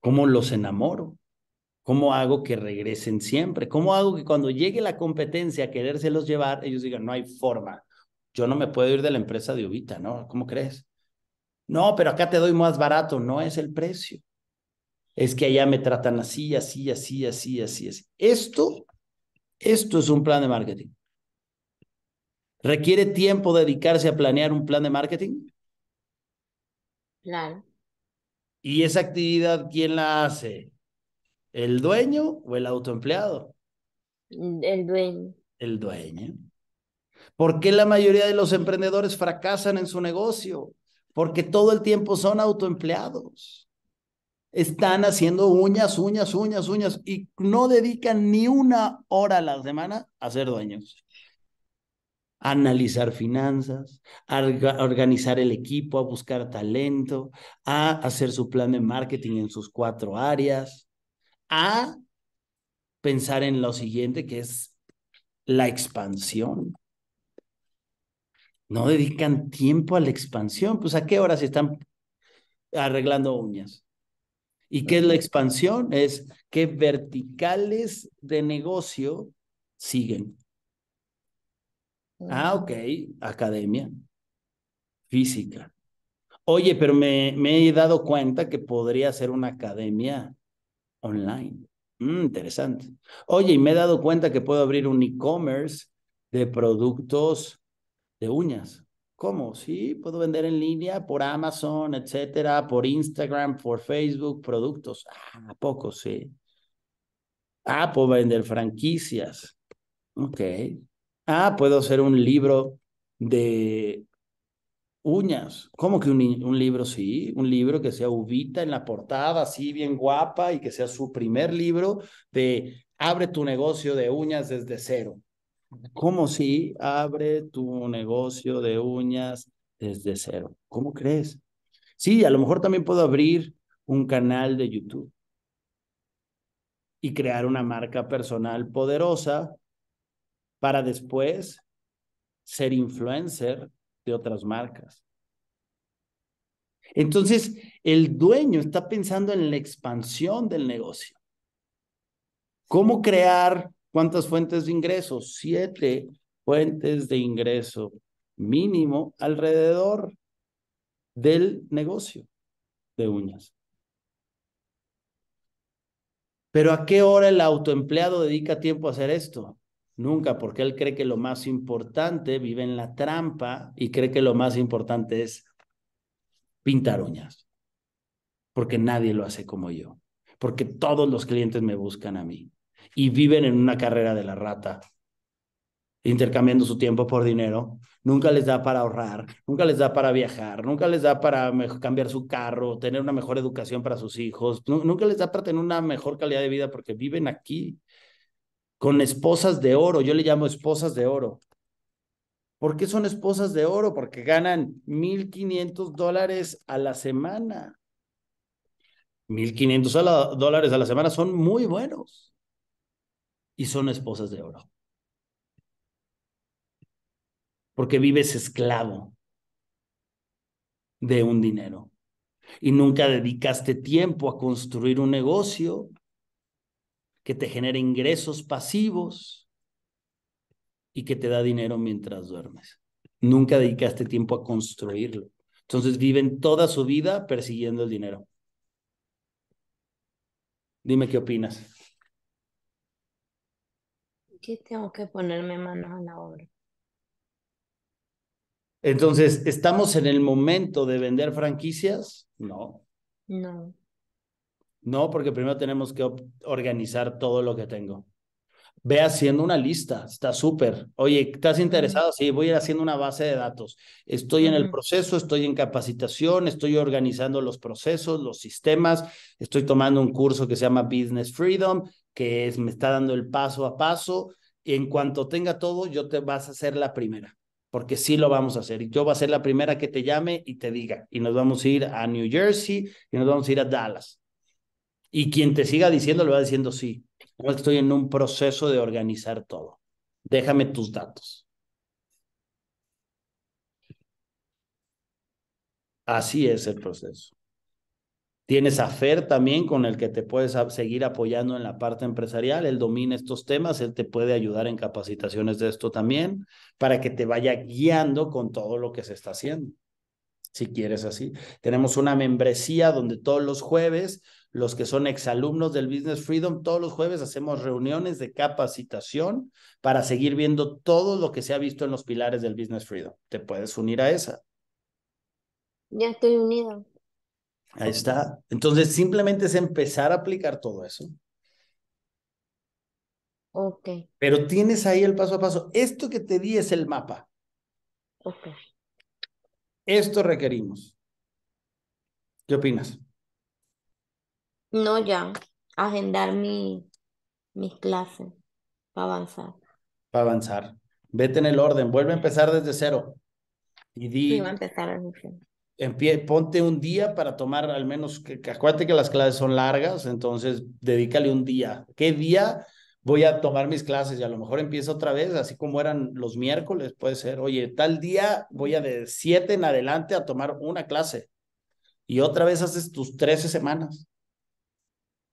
¿Cómo los enamoro? ¿Cómo hago que regresen siempre? ¿Cómo hago que cuando llegue la competencia a querérselos llevar, ellos digan, no hay forma? Yo no me puedo ir de la empresa de Ubita, ¿no? ¿Cómo crees? No, pero acá te doy más barato. No es el precio. Es que allá me tratan así, así, así, así, así, así. Esto, esto es un plan de marketing. ¿Requiere tiempo dedicarse a planear un plan de marketing? Claro. ¿Y esa actividad quién la hace? ¿El dueño o el autoempleado? El dueño. El dueño. ¿Por qué la mayoría de los emprendedores fracasan en su negocio? Porque todo el tiempo son autoempleados. Están haciendo uñas, uñas, uñas, uñas y no dedican ni una hora a la semana a ser dueños. A analizar finanzas, a organizar el equipo, a buscar talento, a hacer su plan de marketing en sus cuatro áreas, a pensar en lo siguiente, que es la expansión. No dedican tiempo a la expansión. Pues a qué hora se están arreglando uñas. ¿Y qué es la expansión? Es qué verticales de negocio siguen. Mm. Ah, ok, academia, física. Oye, pero me, me he dado cuenta que podría ser una academia online. Mm, interesante. Oye, y me he dado cuenta que puedo abrir un e-commerce de productos de uñas. ¿Cómo? Sí, puedo vender en línea por Amazon, etcétera, por Instagram, por Facebook, productos. Ah, ¿a poco sí? Ah, puedo vender franquicias. Ok. Ah, puedo hacer un libro de uñas. ¿Cómo que un, un, libro? Sí, un libro que sea ubita en la portada, así bien guapa, y que sea su primer libro de abre tu negocio de uñas desde cero. ¿Cómo sí? Abre tu negocio de uñas desde cero. ¿Cómo crees? Sí, a lo mejor también puedo abrir un canal de YouTube y crear una marca personal poderosa para después ser influencer de otras marcas. Entonces, el dueño está pensando en la expansión del negocio. ¿Cómo crear cuántas fuentes de ingreso? Siete fuentes de ingreso mínimo alrededor del negocio de uñas. Pero ¿a qué hora el autoempleado dedica tiempo a hacer esto? Nunca, porque él cree que lo más importante vive en la trampa y cree que lo más importante es pintar uñas. Porque nadie lo hace como yo. Porque todos los clientes me buscan a mí. Y viven en una carrera de la rata, intercambiando su tiempo por dinero. Nunca les da para ahorrar, nunca les da para viajar, nunca les da para cambiar su carro, tener una mejor educación para sus hijos, nunca les da para tener una mejor calidad de vida porque viven aquí con esposas de oro, yo le llamo esposas de oro. ¿Por qué son esposas de oro? Porque ganan 1.500 dólares a la semana. 1.500 dólares a la semana son muy buenos. Y son esposas de oro. Porque vives esclavo de un dinero. Y nunca dedicaste tiempo a construir un negocio que te genera ingresos pasivos y que te da dinero mientras duermes. Nunca dedicaste tiempo a construirlo. Entonces viven toda su vida persiguiendo el dinero. Dime qué opinas. qué tengo que ponerme manos a la obra. Entonces, ¿estamos en el momento de vender franquicias? No. No. No, porque primero tenemos que organizar todo lo que tengo. Ve haciendo una lista, está súper. Oye, ¿estás interesado? Sí, voy a ir haciendo una base de datos. Estoy en el proceso, estoy en capacitación, estoy organizando los procesos, los sistemas, estoy tomando un curso que se llama Business Freedom, que me está dando el paso a paso. Y en cuanto tenga todo, yo te vas a hacer la primera porque sí lo vamos a hacer. yo voy a ser la primera que te llame y te diga. Y nos vamos a ir a New Jersey y nos vamos a ir a Dallas. Y quien te siga diciendo le va diciendo sí. Estoy en un proceso de organizar todo. Déjame tus datos. Así es el proceso. Tienes a Fer también con el que te puedes seguir apoyando en la parte empresarial. Él domina estos temas, él te puede ayudar en capacitaciones de esto también para que te vaya guiando con todo lo que se está haciendo. Si quieres así. Tenemos una membresía donde todos los jueves los que son exalumnos del Business Freedom. Todos los jueves hacemos reuniones de capacitación para seguir viendo todo lo que se ha visto en los pilares del Business Freedom. Te puedes unir a esa. Ya estoy unido. Ahí está. Entonces, simplemente es empezar a aplicar todo eso. Ok. Pero tienes ahí el paso a paso. Esto que te di es el mapa. Ok. Esto requerimos. ¿Qué opinas? No ya, agendar mi, mis clases para avanzar. Para avanzar. Vete en el orden, vuelve a empezar desde cero. Y sí, a empezar ponte un día para tomar al menos, que, acuérdate que las clases son largas, entonces dedícale un día. ¿Qué día voy a tomar mis clases? Y a lo mejor empieza otra vez, así como eran los miércoles, puede ser, oye, tal día voy a de siete en adelante a tomar una clase. Y otra vez haces tus 13 semanas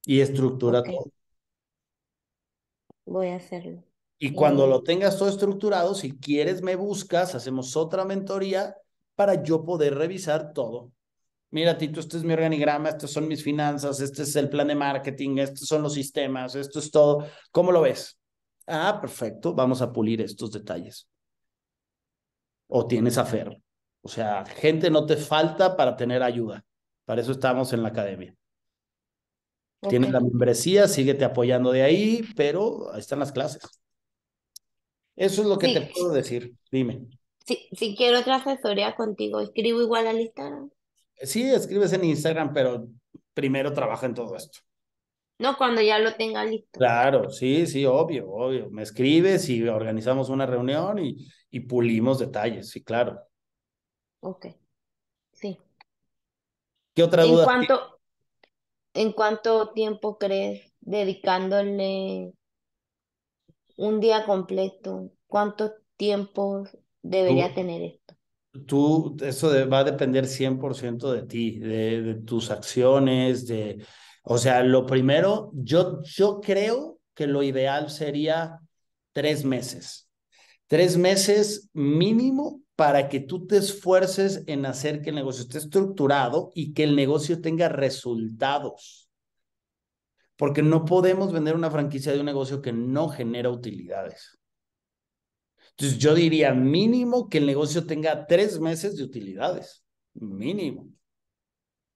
y estructura todo. Voy a hacerlo. Y cuando lo tengas todo estructurado, si quieres me buscas, hacemos otra mentoría para yo poder revisar todo. Mira, Tito, este es mi organigrama, estas son mis finanzas, este es el plan de marketing, estos son los sistemas, esto es todo. ¿Cómo lo ves? Ah, perfecto, vamos a pulir estos detalles. O tienes a Fer. O sea, gente no te falta para tener ayuda. Para eso estamos en la academia. Tienes la membresía, síguete apoyando de ahí, pero ahí están las clases. Eso es lo que te puedo decir. Dime. Si, si quiero otra asesoría contigo, ¿escribo igual al Instagram? Sí, escribes en Instagram, pero primero trabaja en todo esto. No, cuando ya lo tenga listo. Claro, sí, sí, obvio, obvio. Me escribes y organizamos una reunión y, pulimos detalles, sí, claro. Ok, sí. ¿Qué otra duda? En ¿En cuánto tiempo crees dedicándole un día completo? ¿Cuánto tiempo debería tener esto? Tú, eso va a depender 100% de ti, de, tus acciones, de... O sea, lo primero, yo, yo creo que lo ideal sería tres meses. Tres meses mínimo para que tú te esfuerces en hacer que el negocio esté estructurado y que el negocio tenga resultados. Porque no podemos vender una franquicia de un negocio que no genera utilidades. Entonces yo diría mínimo que el negocio tenga tres meses de utilidades, mínimo.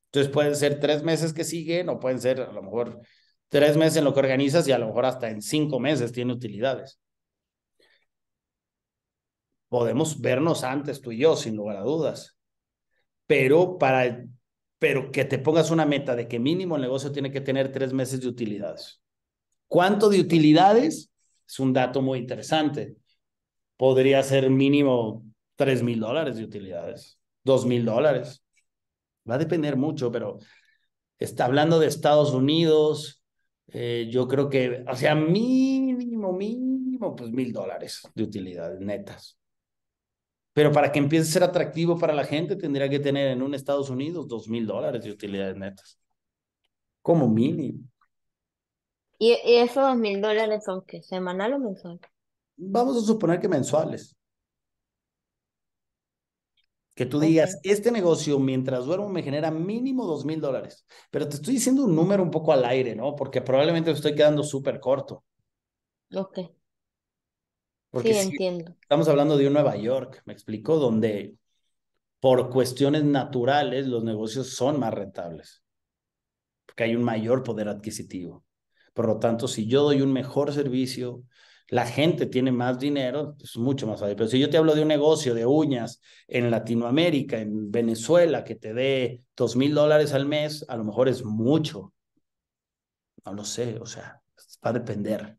Entonces pueden ser tres meses que siguen o pueden ser a lo mejor tres meses en lo que organizas y a lo mejor hasta en cinco meses tiene utilidades podemos vernos antes tú y yo, sin lugar a dudas. Pero para pero que te pongas una meta de que mínimo el negocio tiene que tener tres meses de utilidades. ¿Cuánto de utilidades? Es un dato muy interesante. Podría ser mínimo tres mil dólares de utilidades, dos mil dólares. Va a depender mucho, pero está hablando de Estados Unidos. Eh, yo creo que, o sea, mínimo, mínimo, pues mil dólares de utilidades netas. Pero para que empiece a ser atractivo para la gente, tendría que tener en un Estados Unidos dos mil dólares de utilidades netas. Como mínimo. ¿Y, esos dos mil dólares son qué? ¿Semanal o mensual? Vamos a suponer que mensuales. Que tú digas, este negocio mientras duermo me genera mínimo dos mil dólares. Pero te estoy diciendo un número un poco al aire, ¿no? Porque probablemente me estoy quedando súper corto. Ok sí, entiendo. estamos hablando de un Nueva York, me explico, donde por cuestiones naturales los negocios son más rentables, porque hay un mayor poder adquisitivo. Por lo tanto, si yo doy un mejor servicio, la gente tiene más dinero, es pues mucho más fácil. Pero si yo te hablo de un negocio de uñas en Latinoamérica, en Venezuela, que te dé dos mil dólares al mes, a lo mejor es mucho. No lo sé, o sea, va a depender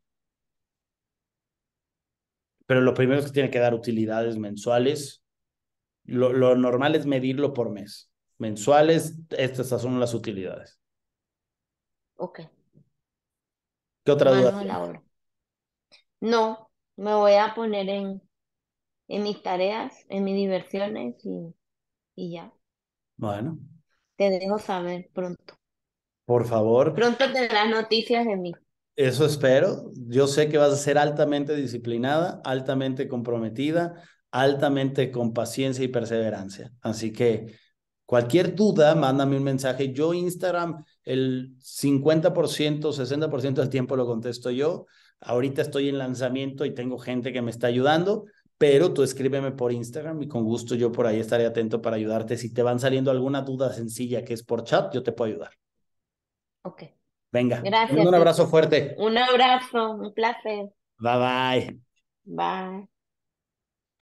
pero lo primero es que tiene que dar utilidades mensuales. Lo, normal es medirlo por mes. Mensuales, estas son las utilidades. Ok. ¿Qué otra duda? No, me voy a poner en, en mis tareas, en mis diversiones y, y ya. Bueno. Te dejo saber pronto. Por favor. Pronto te las noticias de mí. Eso espero. Yo sé que vas a ser altamente disciplinada, altamente comprometida, altamente con paciencia y perseverancia. Así que cualquier duda, mándame un mensaje. Yo Instagram, el 50%, 60% del tiempo lo contesto yo. Ahorita estoy en lanzamiento y tengo gente que me está ayudando, pero tú escríbeme por Instagram y con gusto yo por ahí estaré atento para ayudarte. Si te van saliendo alguna duda sencilla que es por chat, yo te puedo ayudar. Ok. Venga. Gracias. Un abrazo fuerte. Un abrazo, un placer. Bye bye. Bye.